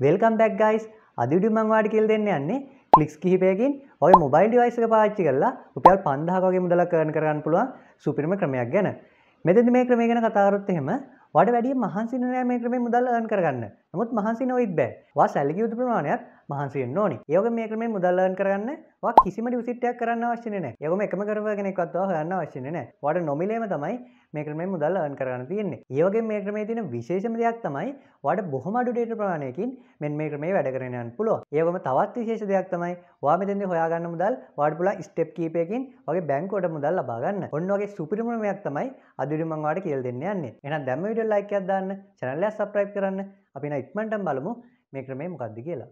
Welcome back guys අදිඩි මං වාඩි කියලා දෙන්න යන්නේ ක්ලික්ස් කිහිපයකින් ඔය මොබයිල් ඩිවයිස් එක පාවිච්චි කරලා රුපියල් 5000ක වගේ මුදලක් earn කරගන්න පුළුවන් සුපිරිම ක්‍රමයක් ගැන. මෙතනදි මේ ක්‍රමය ගැන කතා කරොත් එහෙම වඩ වැඩිය මහන්සි නෑ මේ ක්‍රමේ මුදල් earn කරගන්න. නමුත් මහන්සි නොවෙත් බෑ. වා සැලකිය යුතු ප්‍රමාණයක් මහන්සයෙන් ඕනි යෝග මේක මේ මුදල්ලන් කරන්න කිසිම ිසිටයක් කරන්න වශ්‍යනන යොම එකම කරවගෙනෙක්වත්වා හන්න වශ්‍යනන වට නොමිලේම තමයි මේක්‍රමේ මුදල් අන් කරන්න තියන්නේ යෝග මේ ක්‍රමේ තින විශේෂම දෙයක් තමයි වඩ බොහොමඩු ඩේට ප්‍රමාණයකින් මෙන් මේ ක්‍රමේ වැඩ කරනයන් පුළුව ඒකම තවත් විශේෂ දෙයක් තමයි වා මෙතන්ද හොයාගන්න මුදල් වඩ පුල ස්ටප් කීපයකින් වගේ බැංකෝට මුදල් ලබාගන්න ඔන්නගේ සුපිරිමයක් තමයි අදුරිමංවාට කියල් දෙන්න යන්නේ එන දැම විඩල් ලයිකයක් දාන්න චැනල්ලයක් සප්‍රයිප් කරන්න අපින ඉක්මටම් බලමු මේ ක්‍රමේ මොකක්ද කියලා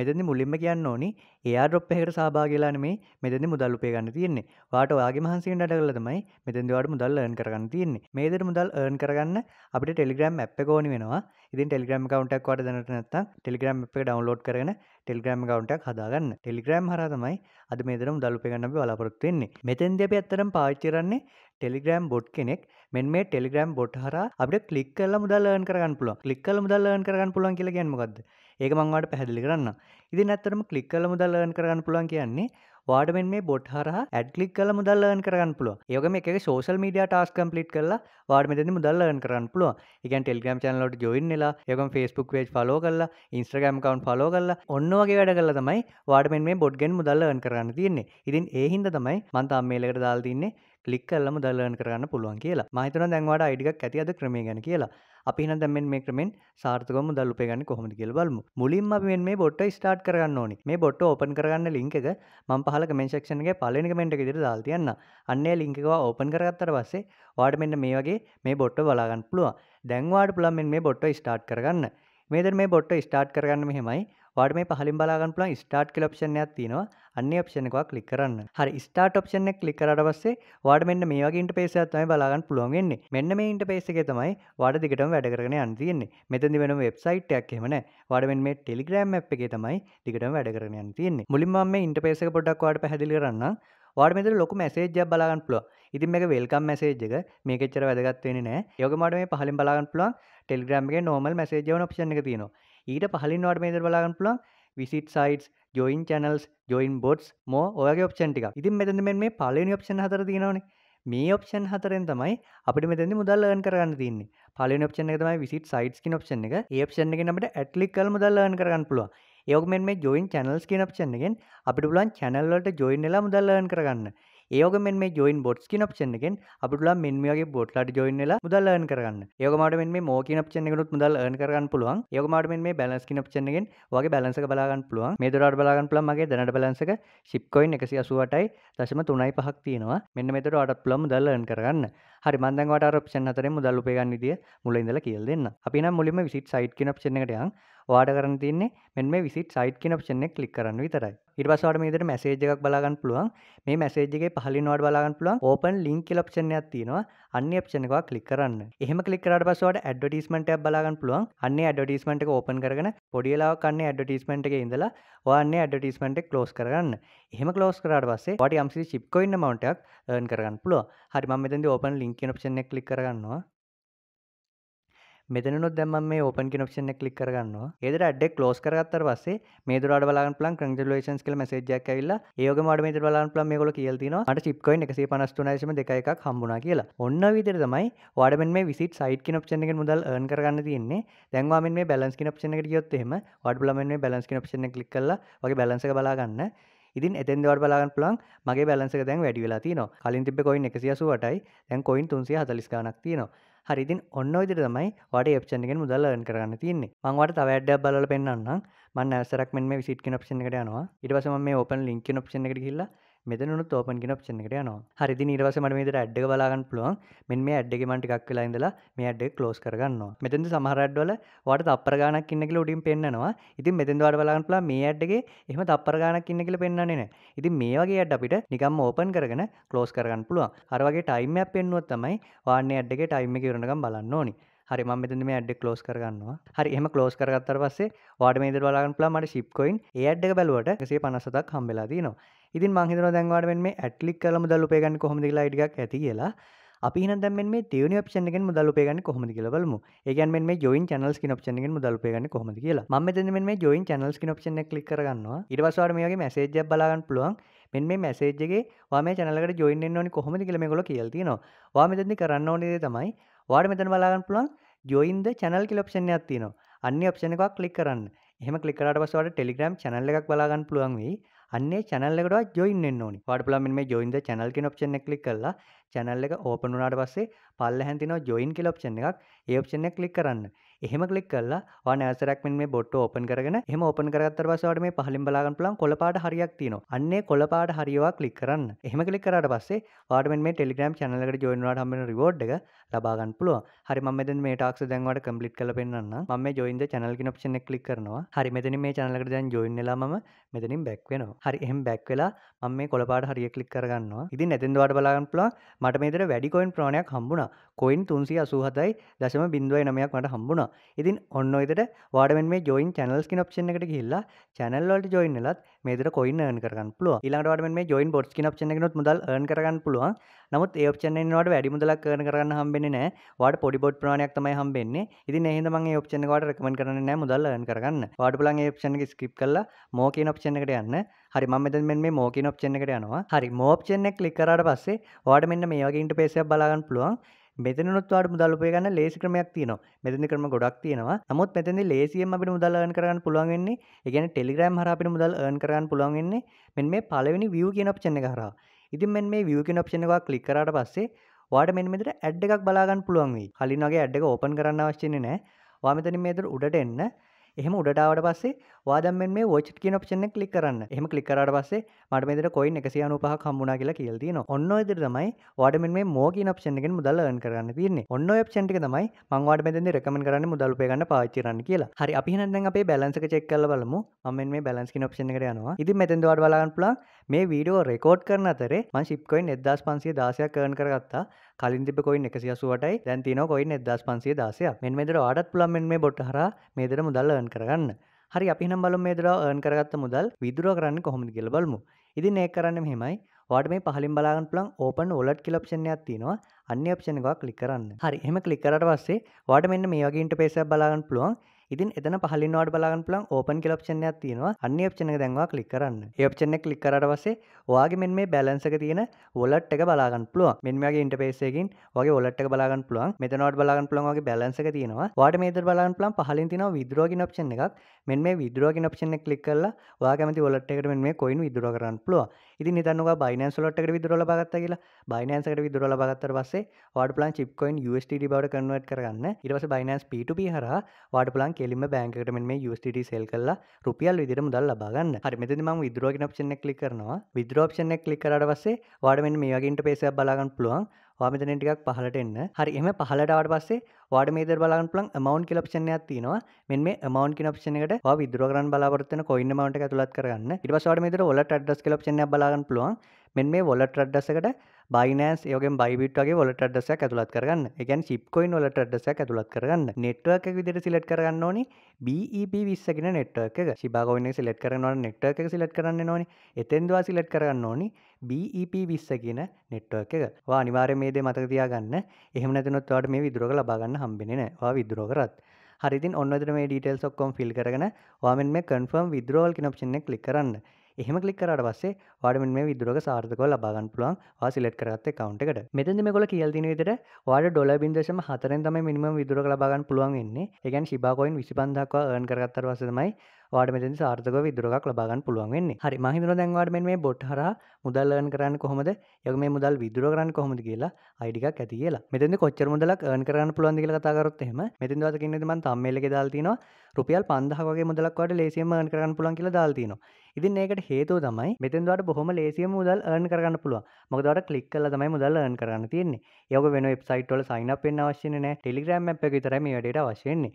මෙතැදි මුලින්ම කියන්න ඕනි එයා ඩොප් එහකට සභාගලාන මේ මෙතැදි මුදල් උපේ ගන්න තියෙන්නේ වාට වාගේ මහන්සිෙන් අඩගල තමයි මෙතැදිවට මුදල් ර්න් කරගන්න තියන්නේ මේදර මුදල් ර්න් කරගන්න අපට ටෙලිග්‍රම් ඇප් කෝනි වෙනවා ඉතින් ටෙලිග්‍රම් කවන්ටක් වට දනට නත්ත ටෙලිග්‍රම් එක ඩවන්ලෝඩ් කරන ටෙල්ග්‍රම් ගවන්ටක් හදාගන්න ටෙලිග්‍රම් හරතමයි අද මේදරම් දල්පගන්න බලාපොරොත්තුවෙන්නේ මෙතැන්ද අප ඇත්තරම් පාච්චරන්නේ ටෙලිග්‍රම් බොඩ් කෙනෙක් මෙ මේ ටෙලිග්‍රම් බොඩ් හර අපට කලික් කල මුදල්ලන් කරගන්න පුළුව කලික් කල මුදල්ලන් කරගන්න පුළුවන් කියල ගැන්මකක්ද ඒක මංවාට පැහැදිලි කරන්න ඉදි නැත්තරම කලික් කල මුදල්ලන් කරගන්න පුළුවන් කියන්නේ වාඩ මෙන් මේ බොඩ් හරහා ඇඩ්ලික් කල මුදල්ලන් කරන්න පුළුව යොග මේ එක සෝසල් මීඩිය ටස් කම්පලිට් කරලා වාඩ මෙතන මුදල්ලන් කරන්න පුළුව එකන් ටෙල්ගම් චනලට ජොයින්නලා යකම් ෆස්බුක් වේජ් ෆලෝ කල්ලා ඉන්ස්ට්‍රගම් කවන් ෆලෝ කල්ලා ඔන්න වගේ වැඩ කල තමයි වාඩ මෙන් මේ බොඩ්ගෙන් මුදල්ලන් කරන්න තියන්නේ ඉතින් ඒහින්ද තමයි මන්තාම් මේලකට දාල් තින්නේ කලික් කල්ලම දල්ලන කරන්න පුළුවන් කියලා මහිතන දැන්වට අයිඩික් ඇති අද ක්‍රමේ ගැන කියලා අපි න දැමෙන් මේ ක්‍රමෙන් සාර්ථකම දල්ලපයගන්න කොහොමද කියල බලමු මුලින්ම මෙන් මේ බොට්ට ස්ටාට් කරන්න ඕනි මේ බොට්ට ඕපන් කරන්න ලිංක එක මං පහල කමෙන්ක්ෂන්ගේ පලනිකමෙන්ට ඉදිරි දාල්තියන්න අන්නේ ලිංකවා ඕපන් කරගත්තර පස්සේ වාඩ මෙන්න මේ වගේ මේ බොට්ට බලාගන්න පුළුව දැන්වාට පුළන් මේ බොට්ට ස්ටාට් කරගන්න මේද මේ බොට්ට ස්ටාට් කරගන්න මෙහෙමයි වාට මේ පහලින් බලාගන්න පුළන් ස්ටාට් කලප්ෂණයක් තියෙනවා අන්න ඔප්ෂණ එකක් කලික් කරන්න හරි ස්ටාට් ඔප්ෂණ එක කලික් කරට පස්සේ වාට මෙන්න මේ වගේ ඉන්ටපේසයක් තමයි බලාගන්න පුළුවන් වෙන්නේ මෙන්න මේ ඉන්ටපේස් එකේ තමයි වාට දිගටම වැඩ කරගෙන යන්න තියෙන්නේ මෙතනදි වෙනම වෙබ්සයිට් එකක් එහෙම නැහැ වාට මෙන්න මේ ටෙලිග්‍රෑම් ඇප් එකේ තමයි දිගටම වැඩ කරගෙන යන්න තියෙන්නේ මුලින්ම මම මේ ඉන්ටපේස් එක පොඩ්ඩක් වාට පැහැදිලි කරන්නම් වාට මෙතර ලොකු මැසේජ්ජ බලාගන්න පුළුව ඉතින් මේක වෙල්කම් මැසේජ් එක මේකෙච්චර වැදගත්වෙන්නේ නෑ යෝග මට මේ පහලින් බලාගන්න පුළුවන් ටෙල්ග්‍රම් එක නෝමල් මැසේජවන ප්ෂණ එක තියෙනවා ඊට පහලින්වට මේදර බලාගන්න පුළන් visit sites join channels join boards මෝ ඔයගේ ඔප්ෂන්ටික ඉතින් මෙතන මේ පලනි ඔප්ෂන් හතර තියෙනවනේ මේ ඔප්ෂන් හතරෙන් තමයි අපිට මෙතැනි මුදල්ලන් කරන්න තින්නේ පලන ඔප්ෂන තමයි විසිට සයිටස් කින් ඔප්ෂන් එක ඒ ඔප්ෂන් එක අපට ඇට්ලික් කල් මුදල්ලන් කරන්න පුළුව ඒක් මෙ මේ ජොයින් චැනල්ස් කින් ඔප්ෂන් එකෙන් අපිට පුලන් චැනල්ලට ජොයින් ලා මුදල්ලන් කරගන්න ඒක මෙ මේ ජොයින් බොඩ්ස් කින ප්ෂන්ගෙන් අපිටලා මෙන්මගේ බොට්ලාට ජොයින් වෙලා මුදල් ලර්න් කරන්න ඒකමට මෙ මෝකන ප්චනකුත් මුදල් ලර්න් කරන්න පුළුවන් ඒකමට මේ බැලස් කින ප්චනගෙන් වගේ බැලන්සක බලාගන්න පුළුවන් මේ දොරට බලාගන්න පුළන් මගේ දැනට බැලන්සක ශිප්කොයින් එකසි අසුවටයි දශම තුනයි පහක් තියෙනවා මෙන්න මෙතට අටත් පුළම් මුදල් ලර්න් කරන්න හරි මන්දන්වට රප්ෂන් අතර මුදල් උපයගන්න විදිිය මුල ඉඳල කියල් දෙන්න අපින මුලිම විසිට සයිට් කින ප්චනකටයන් වාට කරන තින්නේ මෙන් මේ විසිට සයිට් කියන ප්ෂන එක ලික් කරන්න විතරයි ඉටවසට මේදට මැසේජ් එකක් බලාගන්න පුළුවන් මේ මැසේජගේ පහලි නොට බලාගන්න පුළුවන් ඕපන් ලිංක් ලක්ෂණයක් තියෙනවා අන්න ප්ෂන එකක් කලික් කරන්න එහම කලිකරට පසවට ඇඩටිස්මට බලාගන්න පුළුවන් අන්න ඇඩටිස්මට එක ඕපන් කරන පොඩියලාව කන්නේ ඇඩටිස්මට එක ඉඳලා වාන්න ඇඩටිස්මට කලෝස් කරන්න එහම කලෝස් කරට පස්සේ පඩි අම්සි චිප්කොයින්න මවන්ටක් ඒන් කරගන්න පුළුව හරිම මෙතද ඕපන් ලිින්ක ප්ෂන එක කලික් කරගන්නවා මෙතනොත් දැම මේ ඕපන් කනක්ෂන කලික් කරගන්නවා ඒදර අඩෙක් ලෝස් කරගත්තර පස්සේ මේදරට බලාන් පලන් කංජලේෂන් කල මසේජයක් ඇල්ල ඒක මට මේ බලාන් පලම් ගොල කියල්තින අට චිප්කොයි එකසේ පනස්ටනශම දෙකක් හම්බුණ කියලා ඔන්න විතර තමයි වඩමෙන් මේ විසිට සයිට් කනක්ෂන එක මුදල් ඒන් කරගන්න තියන්නේ දැන්වා මේ බැලස් කනක්ෂන එකට යොත්තෙම වඩ ලමෙන් මේ බැලස් කනක්ෂන කලික් කල්ල වගේ බැලන්සක බලාගන්න ඉතින් එතන් දවට බලාගන්න පුලන් මගේ බැලන්සක දැන් වැඩි වෙලා තියනවා කලින් තිබ කොයින් එකසිසුවටයි දැන් කොයින් තුන්සේ හතලිස්කානක් තියනවා හරිදින් ඔන්න විදිර තමයි වට එප්ෂන් එකෙන් මුදල්ලන් කරන්න තින්නේ මංවට තව වැඩ්ඩ බල පෙන්න්නම් මන්න ඇසරක් මෙ විසිට ක්ෂන එකට යනවා ඉටවසම මේ ඔපන් ලින්ක ක්ෂන එකට කියලා මෙතනුත් ෝපන් කෙන ප්චනකට යනවා හරිදි නිරවස මට මේදට ඇඩ්ඩ බලාගන්න පුළුවන් මෙන් මේ ඇඩ්ඩගමටික් කලා ඉඳලා මේ ඇඩ් කලෝස් කරගන්නවා මෙතැද සමහරඩ්වල වට තපරගානක් කියන්නකල උඩින් පෙන්න්නවා ඉතින් මෙතැදවාට බලාගන්න පුලා මේ ඇඩ්ඩගේ එහම තපරගානක් කියන්න කියල පෙන්න්නන්නේ නෑ ඉතින් මේ වගේ ඇඩ් අපිට නිකම් ඕපන් කරගෙන කලෝස් කරගන්න පුළුවන් අරවගේ ටයිම්යක් පෙන්නුවත් තමයි වාන්නේ ඇඩ්ඩගේ ටයිම්ම කරනකම් බලන්න ඕනි හරි ම මෙතන මේ ඇඩ් කලෝස් කරගන්නවා හරි එම කලෝස් කරගත්තර පස්සේ වාඩ මේද බලාගන්න පුලා මට ශිප්කොයින් ඒ ඇඩ් එක බැලුවට සේ පනසතක් හම්බෙලා දීනවා ඉතින් මහිතර දැන්වාට මේ ඇට්ලික් කලම දල්ලුපේගන්න කොහොමදිලා ඉඩක් ඇති කියලා අපි දැම මේ තිවනි ප්ෂන්ගෙන් මුදල්පේගන්න කොහොමද කියලවලම ඒගන් මේ ජොයින් චනල් ින ප්ෂන්ගෙන් මුදල්පේගන්න කොහොමද කියලා ම මෙතන මේ ජොයින් චනල් ින ප්ෂන ලිකරගන්නවා ඉරවසවාට මේගේ මැසේජ බලාගන්න පුළුවන් මෙන් මේ මැසේජගේ වාම චනලකට ජොයින් ඕනි කොහොමද කියලමගොල කියල්තිනවා වා මෙතදි කරන්න ඕනේදේ තමයි වාඩ මෙතන බලාගන්න පුළුවන් ජොයින්ද චැනල් කියල ප්ෂණය අත්තිනවා අන්න ප්ෂණ එකක් කලික් කරන්න එහම කලිකට පසවට ටෙලිග්‍රම් චනල්ල එකක් බලාගන්න පුළුවන් වී අන්නේ චනල්ලකට ජොයින් ඕනි පට පුලම මේ ජොයින්ද චනල් කෙන ප්ෂණ කලික් කරලා චැනල්ල එක ඕපනුනාට පස්සේ පල්ල හැතින ජොයින් කියල ප්ෂණ එකක් ඒ ප්ෂණ කලික් කරන්න එහෙම කලික් කල්ලා වා නෑසරක්මෙන් මේ බොට්ට ඕපන් කරගෙන එහම ඕපන් කරත්තර පසවට මේ පහලින් බලාගන්න පුලන් කොළපාට හරියක් තියෙනවා අන්නේ කොළපාට හරිවා කලික් කරන්න එහම කලික් කරට පස්සේ වාඩමෙන් මේ ටෙලිග්‍රම් චැනලකට ජොයින්වාට හම රිවෝඩ් එක ලබාගන්න පුළුව හරි මෙද මේ ටක්ස දැන්වට කම්පලිට් කල පෙන්න්න ම ජොයින්ද චැනල්කි ඔප්ෂන කලික් කරනවා හරි මෙතන මේ චැනලකට දැන් ජොයින්නලාම මෙතනින් බැක්වෙනවා හරි එහම බැක්වෙලා මම මේ කොළපාට හරිය කලික් කරගන්නවා ඉදි නැතින්දවාට බලාගන්න පුළා මට මේතර වැඩිකොයින් ප්‍රණයක් හම්බුණ කොයින් තුන්සි අසූහතයි දශම බින්දුවයි නමයක් මට හම්බුණ ඉතින් ඔන්න ඔයිතට වාඩමෙන් මේ ජොයින් චැනල්ස්කින් ඔප්ෂන එකට කියල්ලා චැනල්ලට ජොයින්නලත් මේදර කොයින් ර්න් කරන්න පුළුව ඉලාට මේ ජොයින් බොඩ් කින් ප්ෂන නොත් මුදල් ර්න් කරන්න පුළුවන් නමුත් ඒ ප්ෂනවට වැඩි මුදලක් කරන කරන්න හම්බෙන්නේ නෑ වාට පොඩිබොඩ් ප්‍රණයක් තමයි හම්බෙන්නේ ඉති හෙදමගේ ඔප්ෂනකට රකමන් කරන නෑ මුදල් ර්න් කරන්න වාඩ පුලන් ප්ෂන ස්කිප් කල්ලා මෝකීන් ඔප්ෂන එකට යන්න හරි ම මෙතන් මේ මෝකින් ඔප්ෂන එකට යනවා හරි මෝප්ෂන එක ලික්කරට පස්සේ වාඩ මෙන්න මේ වගේ ඉන්ට පේසයක් බලාගන්න පුළුවන් මෙතනොත් වාට මුදල් උපය ගන්න ලේසි ක්‍රමයක් තියෙනවා මෙතනදි ක්‍රම ගොඩක් තියෙනවා නමුත් මෙතනදි ලේසියෙන් අපිට මුදල් earn කරගන්න පුළුවන් වෙන්නේ ඒ කියන්නේ Telegram හරහා අපිට මුදල් earn කරගන්න පුළුවන් වෙන්නේ මෙන්න මේ පළවෙනි view කියන option එක හරහා ඉතින් මෙන්න මේ view කියන option එක ක්ලික් කරාට පස්සේ වාට මෙන්න මෙතන ඇඩ් එකක් බලාගන්න පුළුවන් වෙයි කලින් වගේ ඇඩ් එක ඕපන් කරන්න අවශ්‍ය වෙන්නේ නැහැ වා මෙතන මේ උඩට එන්න එහෙම උඩට ආවට පස්සේ වාදම මේ ෝච් කියන ප්ෂන කලික් කරන්න එහම කලිකරට පස්සේ මට මෙදර කොයි එකසිය අනුපහ කම්බුණනා කියලා කියල්තින ඔන්න ඉදිර තමයි වාඩම මේ මෝගී ප්ෂණක මුදල්ලගන් කරන්න තින්නේ ඔන්න ප්ෂන්ටි තමයි මංවාට මෙද රකම කරන්න මුදල්පයගන්න පාචරන්න කියලා හරි අපිහනද අපේ බැලන්සක චෙක් කල බලමු අමෙන් මේ බැලන්ස්කි ප්ෂණ කරයනවා ඉති මෙතැදවාට බලාගන් පුලා මේ වීඩියෝ රෙකෝඩ් කරන අතරේ මං ශිප්කොයින් එදස් පන්සේ දාසයක් කරන කරගත්තා කලින් තිබ කොයි එකසිසුවටයි දැන්තින කොයි එදස් පන්සේ දාසය මෙන් මෙදර ආඩත් පුලන් මේ බොට්හර මේදර මුදල්ලගන් කරගන්න හරි අපි නම් බලු මේ දර ඒන් කරගත්ත මුදල් විදුරුව කරන්න කොහොමද කියල බලමු ඉතින් ඒ කරන්න මෙහෙමයි වාට මේ පහලින් බලාගන්න පුළන් ඕපන් ඔලට් කිලප්ෂණයක් තියෙනවා අන්‍ය ප්ෂණකක් කලි කරන්න හරි එම කලිකරට පස්සේ වාට මෙන්න මේ වගේ ඉන්ටපේසයක් බලාගන්න පුළුවන් ඉතින් එතන පහලින්වට බලාගන්න පුලන් ඕපන් කලප්ෂණයක් තියෙනවා අන්න ප්චන දැන්වා කලි කරන්න ඒප්චන කලික් කරට පසේ ඔයාගේ මෙන් මේ බැලන්සක තියෙන ොලට් එක බලාගන්න පුළුව මෙන්මගේ ඉන්ටපේසේකින් වගේ ොලට් එක බලාගන්න පුළුවන් මෙතනවට බලාගන්න පුළන්ගේ බැලන්සක තියෙනවා වාට මේත බලාගන්න පුලන් පහලින් තින විදරෝගි ප්ෂන එකක් මෙන් මේ විදරෝගි ප්ෂන කලික් කරලා වාගමති ොලට් එකට මෙ මේ කොයින් විදුර කරන්න පුළුව ඉතින් නිතන්නවා බයිනන් සොලට්කට විදුරල බගත්ත කියලා බයිනන්සකට විදුරල බගත්තර පස්සේ වාඩ පලන් චිප්කොයින් ස්ට බවට කනුවට කරන්න ඉරස බයිනන්ස් පිට පිහර වාඩ පලන් කෙලිම බෑංකට මේ යුස්ට සෙල් කල්ලා රුපියල් විදිර මුදල් ලබාගන්න හරි මෙතනි ම විදරෝග ක්ෂණ කලි කරනවා විදරෝක්ෂණ කලිකරට පස්සේ වාඩමෙන් මේගේට පේසයක් බලාගන්න පුළුවන් මෙතන ටිකක් පහලට එන්න හරි එම පහලටවට පස්සේ වාඩ මේද බලන් පලන් මවන්් කලප්ෂණයක් තිනවා මෙම මවන්් කනපෂනකට විදරගන් බලාපරත්න කොයින්න මට ඇතුළත් කරන්න ඉටවාට මේද ොලට ඩස් කලප්ෂණ බලාගන් පුළුවන් මෙ මේ ොලට ඩ්ඩසකට බයිනස් යෝගෙන් බයිබිට් වගේ වලට අඩසයක් ඇතුළත් කරගන්න එකන් ශිප්කොයින් වලට අඩසයක් ඇතුළත් කරගන්න නෙට්වර්ක් විදිර සිලට් කරගන්න ඕනි BEP විස්සගෙන නෙට්වර්ක ශිබාගෝන්න සිලට් කරනවට නෙට්වර්ක සිලට් කරන්න නොනි එතෙන්දවා සිලට් කරන්න ඕනි BEP විස්සගෙන නෙට්වර්ක එක වා අනිවාර්ය මේදේ මතකතියාගන්න එහෙම නැතිනොත්වාට මේ විදුරග ලබාගන්න හම්බෙනෙන වා විදුරෝකරත් හරිතින් ඔන්නදර මේ ඩීටෙල්ස් ඔක්කොම් ෆිල් කරන වාමෙන් මේ කන්ෆර්ම් විදුරෝල් කිනප්ෂණ කලි කරන්න එහම කලික්රට පස්සේ වාඩමෙන් මේ විදුරක සාර්ථකව ලබාගන් පුළුවන් වාසිලෙට් කරත් කවන්ට එකට මෙතැදි මේකොල කියල්දින විතර වාඩ ඩොල බින්දශම හතරෙන් තම මිනිම විදුරක ලබාගන්න පුළුවන් එන්නේ එකන් ශිබාකොයින් විසිපන්දක්වා ඒන් කරගත්තර වසතමයි වාඩ මෙතැ සාර්ථක විදුරක් ලබාගන්න පුළුවන් වෙන්නේ හරි මහිතර දැන්වාඩ මේ බොට් හර මුදල්ලන් කරන්න කොහොමද යක මේ මුදල් විදුරගරන්න කොහොමද කියලා අයිඩික ඇති කියලා මෙතැද කොච්චර මුදලක් ඒන් කරන්න පුළුවන් කියල කතාගරොත්හෙම මෙතින් දවස කින්නෙම තම්මෙලෙ දාල්තිනවා රුපියල් පන්දහගේ මුදලක්වට ලේසිම ඒන් කරන්න පුළන් කියලා දාල්තිනවා ඉතින් ඒකට හේතුව තමයි මෙතන්දවට බොහොම ලේසිය මුදල් ඒර්න් කරන්න පුළුව මොකදවට කලික් කල තමයි මුදල් ඒර්න් කරන්න තියන්නේ යක වෙන වෙබ්සයිට්වල සයින් පෙන් අවශ්‍යන ටෙලිග්‍රම් එක විතරම වැඩට අවශ්‍යන්නේ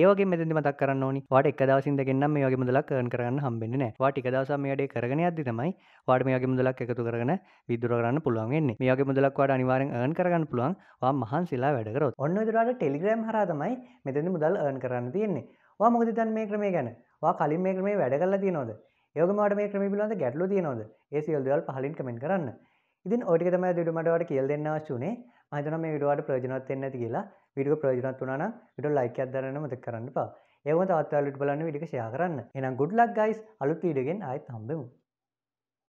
ඒවගේ මෙතදි මතක් කරන්න ඕනි වාට එක දවසින් දෙකෙන්න්න මේ වගේ මුදලක් ඒර්න් කරන්න හම්බෙන්නේ නැහැ වාට එක දවසක් මේ වැඩේ කරගෙන යද්දි තමයි වාට මේ වගේ මුදලක් එකතු කරගෙන විදුර කරන්න පුළුවන් වෙන්නේ මේ වගේ මුදලක් වාට අනිවාර්යෙන් ඒර්න් කරගන්න පුළුවන් වා මහන්සිලා වැඩ කරොත් ඔන්න විදිහට ටෙලිග්‍රෑම් හරහා තමයි මෙතෙන්දි මුදල් ඒර්න් කරන්න තියෙන්නේ වා මොකද දැන් මේ ක්‍රමය ගැන වා කලින් මේ ක්‍රමේ වැඩ කරලා තියනවද ඒගමට මේ ක්‍රම පිලන්ද ගැටලු තියනොද ඒ සියල් දවල් පහලින් කමෙන් කරන්න ඉතින් ඔටික තම දුමටවට කියල් දෙන්න වශුනේ මතන මේ විඩුවට ප්‍රජනත් එන්න ඇති කියලා විඩිය ප්‍රජනත් වනාන විට ලයික අදරන්න මතක කරන්න පා ඒම තත්වලට බලන්න විඩික ෂයා කරන්න එනම් ගුඩ්ලක් ගයිස් අලුත් ීඩගෙන් අයත් හම්බෙමු